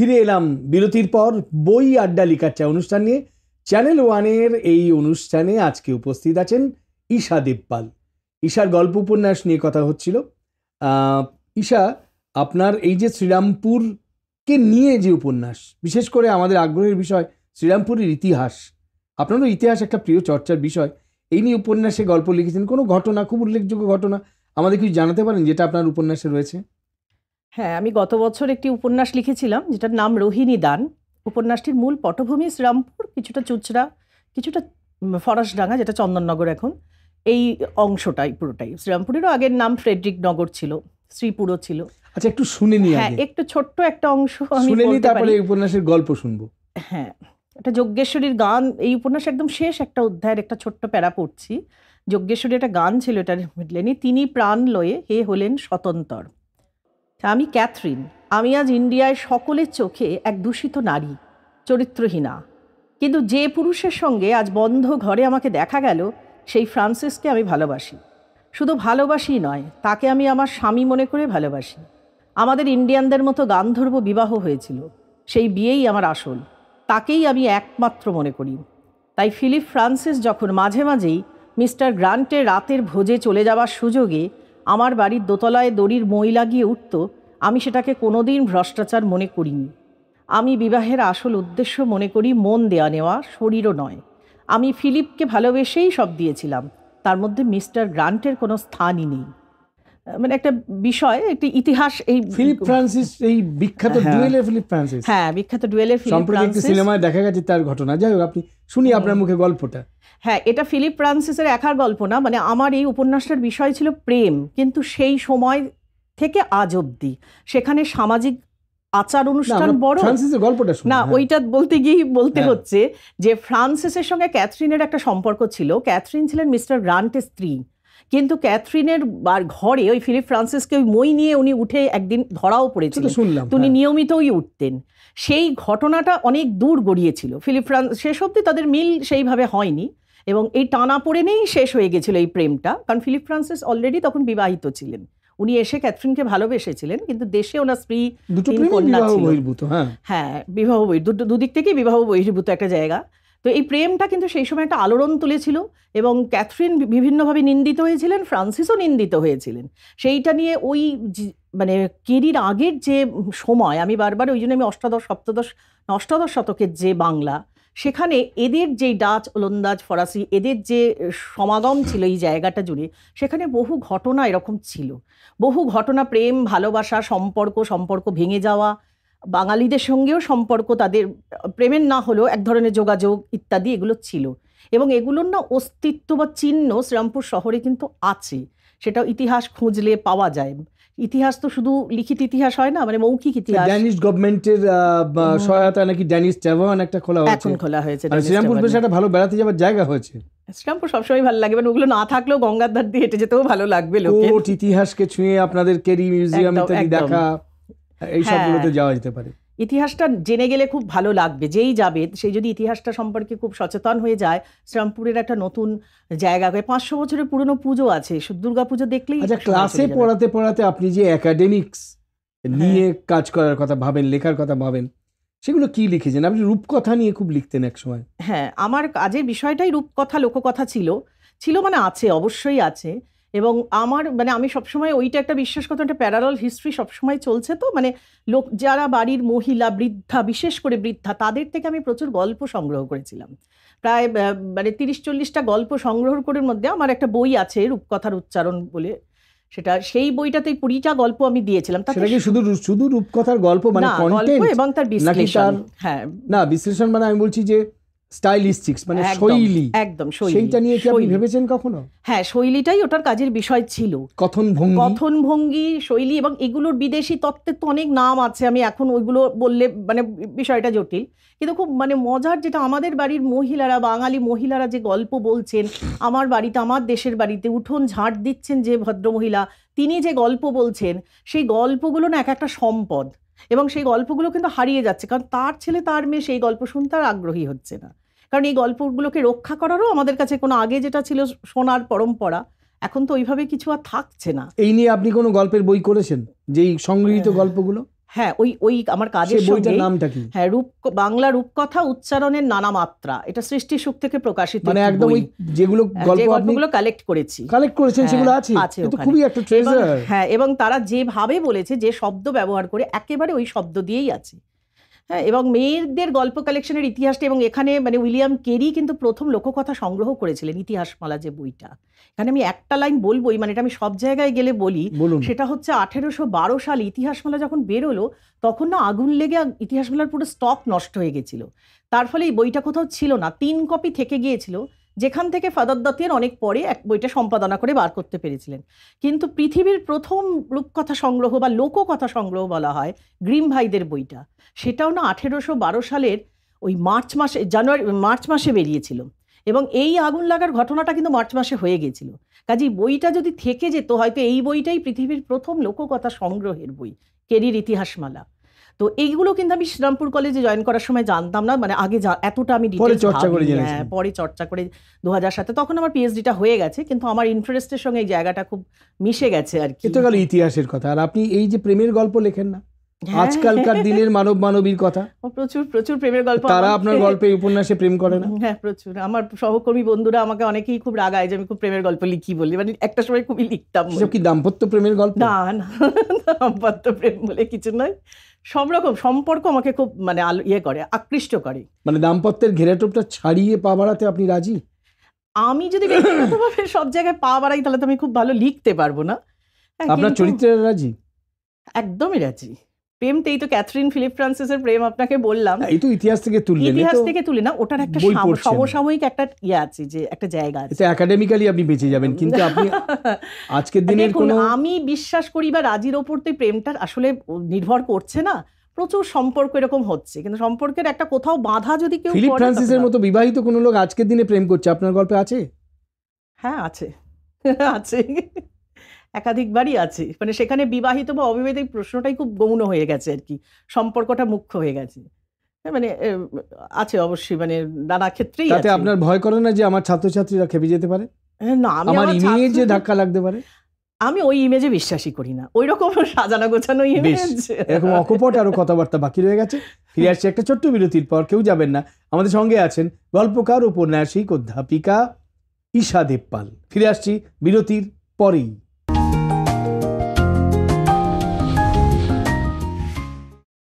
ফিরে এলাম বিরতির পর বই আড্ডা লিখাচ্ছে অনুষ্ঠান নিয়ে চ্যানেল ওয়ানের এই অনুষ্ঠানে আজকে উপস্থিত আছেন ঈশা দেবপাল ঈশার গল্প উপন্যাস নিয়ে কথা হচ্ছিল ঈশা আপনার এই যে শ্রীরামপুরকে নিয়ে যে উপন্যাস বিশেষ করে আমাদের আগ্রহের বিষয় শ্রীরামপুরের ইতিহাস আপনারও ইতিহাস একটা প্রিয় চর্চার বিষয় এই নিয়ে উপন্যাসে গল্প লিখেছেন কোনো ঘটনা খুব উল্লেখযোগ্য ঘটনা আমাদের কিছু জানাতে পারেন যেটা আপনার উপন্যাসে রয়েছে হ্যাঁ আমি গত বছর একটি উপন্যাস লিখেছিলাম যেটার নাম রোহিণী দান উপন্যাসটির মূল পটভূমি শ্রীরামপুর কিছুটা চুচড়া কিছুটা ফরাসডাঙ্গা যেটা চন্দননগর এখন এই অংশটাই পুরোটাই শ্রীরামপুরেরও আগের নাম ফ্রেডরিক নগর ছিল শ্রীপুরও ছিল আচ্ছা একটু শুনে নিই হ্যাঁ একটু ছোট্ট একটা অংশ আমি শুনে নিই তারপরে উপন্যাসের গল্প শুনবো হ্যাঁ একটা যজ্ঞেশ্বরীর গান এই উপন্যাস একদম শেষ একটা অধ্যায়ের একটা ছোট্ট প্যারা পড়ছি যজ্ঞেশ্বরী একটা গান ছিল এটার তিনি প্রাণ লয়ে হে হলেন স্বতন্তর আমি ক্যাথরিন আমি আজ ইন্ডিয়ায় সকলের চোখে এক দূষিত নারী চরিত্রহীনা কিন্তু যে পুরুষের সঙ্গে আজ বন্ধ ঘরে আমাকে দেখা গেল সেই ফ্রান্সিসকে আমি ভালোবাসি শুধু ভালোবাসি নয় তাকে আমি আমার স্বামী মনে করে ভালোবাসি আমাদের ইন্ডিয়ানদের মতো গান্ধর্ব বিবাহ হয়েছিল সেই বিয়েই আমার আসল তাকেই আমি একমাত্র মনে করি তাই ফিলিপ ফ্রান্সিস যখন মাঝে মাঝেই মিস্টার গ্রান্টে রাতের ভোজে চলে যাওয়ার সুযোগে আমার বাড়ির দোতলায় দড়ির মই লাগিয়ে উঠত আমি সেটাকে কোনোদিন ভ্রষ্টাচার মনে করিনি আমি বিবাহের আসল উদ্দেশ্য মনে করি মন দেয়া নেওয়া শরীরও নয় আমি ফিলিপকে ভালোবেসেই সব দিয়েছিলাম তার মধ্যে মিস্টার গ্রান্টের কোনো স্থানই নেই মানে একটা বিষয় একটি ইতিহাস এই ফিলিপ ফ্রান্সিস এই বিখ্যাত হ্যাঁ। ডুয়েলের ফিলিপ ফ্রান্সিস হ্যাঁ বিখ্যাত ডুয়েলের ফিলিপ সম্প্রতি সিনেমায় দেখা গেছে তার ঘটনা যাই হোক আপনি শুনি আপনার মুখে গল্পটা হ্যাঁ এটা ফিলিপ ফ্রান্সিসের একার গল্প না মানে আমার এই উপন্যাসটার বিষয় ছিল প্রেম কিন্তু সেই সময় থেকে আজ অবধি সেখানে সামাজিক আচার অনুষ্ঠান বড় গল্পটা না হ্যাঁ। ওইটা বলতে গিয়ে বলতে হ্যাঁ। হচ্ছে যে ফ্রান্সিসের সঙ্গে ক্যাথরিনের একটা সম্পর্ক ছিল ক্যাথরিন ছিলেন মিস্টার গ্রান্টের স্ত্রী কিন্তু ক্যাথরিনের ঘরে ওই ফিলিপ ফ্রান্সিসকে ওই মই নিয়ে উনি উঠে একদিন ধরাও পড়েছিলেন উনি হ্যাঁ। নিয়মিতই উঠতেন সেই ঘটনাটা অনেক দূর গড়িয়েছিল ফিলিপ ফ্রান্স শেষ অবধি তাদের মিল সেইভাবে হয়নি এবং এই টানা পড়ে নেই শেষ হয়ে গেছিল এই প্রেমটা কারণ ফিলিপ ফ্রান্সিস অলরেডি তখন বিবাহিত ছিলেন উনি এসে ক্যাথরিনকে ভালোবেসেছিলেন কিন্তু দেশে ওনার স্ত্রী কন্যা ছিল হ্যাঁ।, হ্যাঁ বিবাহ বহির্ভূত দুদিক থেকেই বিবাহ বহির্ভূত একটা জায়গা তো এই প্রেমটা কিন্তু সেই সময় একটা আলোড়ন তুলেছিল এবং ক্যাথরিন বিভিন্নভাবে নিন্দিত হয়েছিলেন ফ্রান্সিসও নিন্দিত হয়েছিলেন সেইটা নিয়ে ওই মানে কেরির আগের যে সময় আমি বারবার ওই জন্য আমি অষ্টাদশ সপ্তদশ অষ্টাদশ শতকের যে বাংলা সেখানে এদের যে ডাচ ওলন্দাজ ফরাসি এদের যে সমাগম ছিল এই জায়গাটা জুড়ে সেখানে বহু ঘটনা এরকম ছিল বহু ঘটনা প্রেম ভালোবাসা সম্পর্ক সম্পর্ক ভেঙে যাওয়া বাঙালিদের সঙ্গেও সম্পর্ক তাদের প্রেমের না হলেও এক ধরনের যোগাযোগ ইত্যাদি এগুলো ছিল এবং এগুলোর না অস্তিত্ব বা চিহ্ন শ্রীরামপুর শহরে কিন্তু আছে সেটা ইতিহাস খুঁজলে পাওয়া যায় ইতিহাস তো শুধু লিখিত ইতিহাস হয় না মানে মৌখিক ইতিহাস ড্যানিশ গভর্নমেন্টের সহায়তা নাকি ড্যানিশ ট্যাভার্ন একটা খোলা হয়েছে এখন খোলা হয়েছে মানে শ্রীরামপুর বেশ একটা ভালো বেড়াতে যাওয়ার জায়গা হয়েছে শ্রীরামপুর সবসময় ভালো লাগে মানে ওগুলো না থাকলেও গঙ্গার ধার দিয়ে হেঁটে যেতেও ভালো লাগবে লোকের ইতিহাসকে ছুঁয়ে আপনাদের কেরি মিউজিয়াম ইত্যাদি দেখা এই সবগুলোতে হ্যাঁ। যাওয়া যেতে পারে ইতিহাসটা জেনে গেলে খুব ভালো লাগবে যেই যাবে সেই যদি ইতিহাসটা সম্পর্কে খুব সচেতন হয়ে যায় শ্রীরামপুরের একটা নতুন জায়গা পাঁচশো বছরের পুরনো পুজো আছে দুর্গা পুজো দেখলেই আচ্ছা ক্লাসে পড়াতে পড়াতে আপনি যে একাডেমিক্স হ্যাঁ। নিয়ে কাজ করার কথা ভাবেন লেখার কথা ভাবেন সেগুলো কি লিখেছেন আপনি রূপকথা নিয়ে খুব লিখতেন এক সময় হ্যাঁ আমার কাজের বিষয়টাই রূপকথা লোককথা ছিল ছিল মানে আছে অবশ্যই আছে এবং আমার মানে আমি সবসময় ওইটা একটা বিশ্বাস করতাম একটা প্যারালাল হিস্ট্রি সবসময় চলছে তো মানে লোক যারা বাড়ির মহিলা বৃদ্ধা বিশেষ করে বৃদ্ধা তাদের থেকে আমি প্রচুর গল্প সংগ্রহ করেছিলাম প্রায় মানে তিরিশ চল্লিশটা গল্প সংগ্রহ করার মধ্যে আমার একটা বই আছে রূপকথার উচ্চারণ বলে সেটা সেই বইটাতে কুড়িটা গল্প আমি দিয়েছিলাম সেটা শুধু শুধু রূপকথার গল্প মানে এবং তার বিশ্লেষণ হ্যাঁ না বিশ্লেষণ মানে আমি বলছি যে স্টাইলিস্টিক্স মানে শৈলী একদম শৈলী সেইটা নিয়ে কি আপনি ভেবেছেন কখনো হ্যাঁ শৈলীটাই ওটার কাজের বিষয় ছিল কথন ভঙ্গি কথন ভঙ্গি শৈলী এবং এগুলোর বিদেশি তত্ত্বের তো অনেক নাম আছে আমি এখন ওইগুলো বললে মানে বিষয়টা জটিল কিন্তু খুব মানে মজার যেটা আমাদের বাড়ির মহিলারা বাঙালি মহিলারা যে গল্প বলছেন আমার বাড়িতে আমার দেশের বাড়িতে উঠোন ঝাঁট দিচ্ছেন যে ভদ্রমহিলা তিনি যে গল্প বলছেন সেই গল্পগুলো না এক একটা সম্পদ এবং সেই গল্পগুলো কিন্তু হারিয়ে যাচ্ছে কারণ তার ছেলে তার মেয়ে সেই গল্প শুনতে আর আগ্রহী হচ্ছে না কারণ এই গল্পগুলোকে রক্ষা করারও আমাদের কাছে কোনো আগে যেটা ছিল সোনার পরম্পরা এখন তো ওইভাবে কিছু আর থাকছে না এই নিয়ে আপনি কোনো গল্পের বই করেছেন যেই সংগৃহীত হ্যাঁ। গল্পগুলো হ্যাঁ ওই ওই আমার কাজের বইটার নামটা কি হ্যাঁ রূপ বাংলা রূপকথা উচ্চারণের নানা মাত্রা এটা সৃষ্টি সুখ থেকে প্রকাশিত মানে একদম ওই যেগুলো হ্যাঁ, গল্প গল্পগুলো কালেক্ট করেছি কালেক্ট করেছেন হ্যাঁ, সেগুলো আছে আছে তো খুবই একটা ট্রেজার হ্যাঁ এবং তারা যেভাবে বলেছে যে শব্দ ব্যবহার করে একেবারে ওই শব্দ দিয়েই আছে হ্যাঁ এবং মেয়েদের গল্প কালেকশনের ইতিহাসটা এবং এখানে মানে উইলিয়াম কেরি কিন্তু প্রথম লোককথা সংগ্রহ করেছিলেন ইতিহাসমালা যে বইটা এখানে আমি একটা লাইন বলবোই মানে এটা আমি সব জায়গায় গেলে বলি সেটা হচ্ছে আঠেরোশো বারো সাল ইতিহাসমালা যখন বেরোলো তখন না আগুন লেগে ইতিহাসমালার পুরো স্টক নষ্ট হয়ে গেছিল তার ফলে এই বইটা কোথাও ছিল না তিন কপি থেকে গিয়েছিল যেখান থেকে ফাদার দাতিয়ান অনেক পরে এক বইটা সম্পাদনা করে বার করতে পেরেছিলেন কিন্তু পৃথিবীর প্রথম রূপকথা সংগ্রহ বা লোককথা সংগ্রহ বলা হয় গ্রিম ভাইদের বইটা সেটাও না আঠেরোশো বারো সালের ওই মার্চ মাসে জানুয়ারি মার্চ মাসে বেরিয়েছিল এবং এই আগুন লাগার ঘটনাটা কিন্তু মার্চ মাসে হয়ে গিয়েছিল কাজে বইটা যদি থেকে যেত হয়তো এই বইটাই পৃথিবীর প্রথম লোককথা সংগ্রহের বই কেরির ইতিহাসমালা তো এইগুলো কিন্তু আমি শ্রীরামপুর কলেজে জয়েন করার সময় জানতাম না মানে আগে এতটা আমি পরে চর্চা করে হ্যাঁ পরে চর্চা করে দু হাজার সাতে তখন আমার পিএইচডিটা হয়ে গেছে কিন্তু আমার ইন্টারেস্টের সঙ্গে এই জায়গাটা খুব মিশে গেছে আর কি তো গেল ইতিহাসের কথা আর আপনি এই যে প্রেমের গল্প লেখেন না হ্যাঁ। আজকালকার দিনের মানব মানবীর কথা প্রচুর প্রচুর প্রেমের গল্প তারা আপনার গল্পে উপন্যাসে প্রেম করে না হ্যাঁ প্রচুর আমার সহকর্মী বন্ধুরা আমাকে অনেকেই খুব রাগায় যে আমি খুব প্রেমের গল্প লিখি বলি মানে একটা সময় খুবই লিখতাম সব কি দাম্পত্য প্রেমের গল্প না না দাম্পত্য প্রেম বলে কিছু নয় সব রকম সম্পর্ক আমাকে খুব মানে ইয়ে করে আকৃষ্ট করে মানে দাম্পত্যের ঘেরাটোপটা ছাড়িয়ে পা বাড়াতে আপনি রাজি আমি যদি ব্যক্তিগতভাবে সব জায়গায় পা বাড়াই তাহলে তো আমি খুব ভালো লিখতে পারবো না হ্যাঁ, আপনার চরিত্রে রাজি একদমই রাজি প্রেমতেই তো ক্যাথরিন ফিলিপ ফ্রান্সিসের প্রেম আপনাকে বললাম হ্যাঁ, এই তো ইতিহাস থেকে তুললেন ইতিহাস থেকে তুলি না ওটার একটা সমসাময়িক একটা ইয়ে আছে যে একটা জায়গা আছে এটা একাডেমিক্যালি আপনি বেঁচে যাবেন কিন্তু আপনি আজকের দিনের কোনো আমি বিশ্বাস করি বা রাজির ওপর তো প্রেমটার আসলে নির্ভর করছে না প্রচুর সম্পর্ক এরকম হচ্ছে কিন্তু সম্পর্কের একটা কোথাও বাধা যদি কেউ ফিলিপ ফ্রান্সিসের মতো বিবাহিত কোনো লোক আজকের দিনে প্রেম করছে আপনার গল্পে আছে হ্যাঁ আছে আছে একাধিকবারই আছে মানে সেখানে বিবাহিত বা অবিবাহিত এই প্রশ্নটাই খুব গৌণ হয়ে গেছে আর কি সম্পর্কটা মুখ্য হয়ে গেছে হ্যাঁ, মানে আছে অবশ্যই মানে নানা ক্ষেত্রেই তাতে আপনার ভয় করে না যে আমার ছাত্রছাত্রীরা খেপে যেতে পারে হ্যাঁ, না আমি আমার ইমেজে ধাক্কা লাগতে পারে আমি ওই ইমেজে বিশ্বাসই করি না ওই রকম সাজানো গোছানো ইমেজ এরকম অকপট আরো কথাবার্তা বাকি রয়ে গেছে ফিরে আসছে একটা ছোট্ট বিরতির পর কেউ যাবেন না আমাদের সঙ্গে আছেন গল্পকার উপন্যাসিক অধ্যাপিকা ঈশা দেবপাল ফিরে আসছি বিরতির পরেই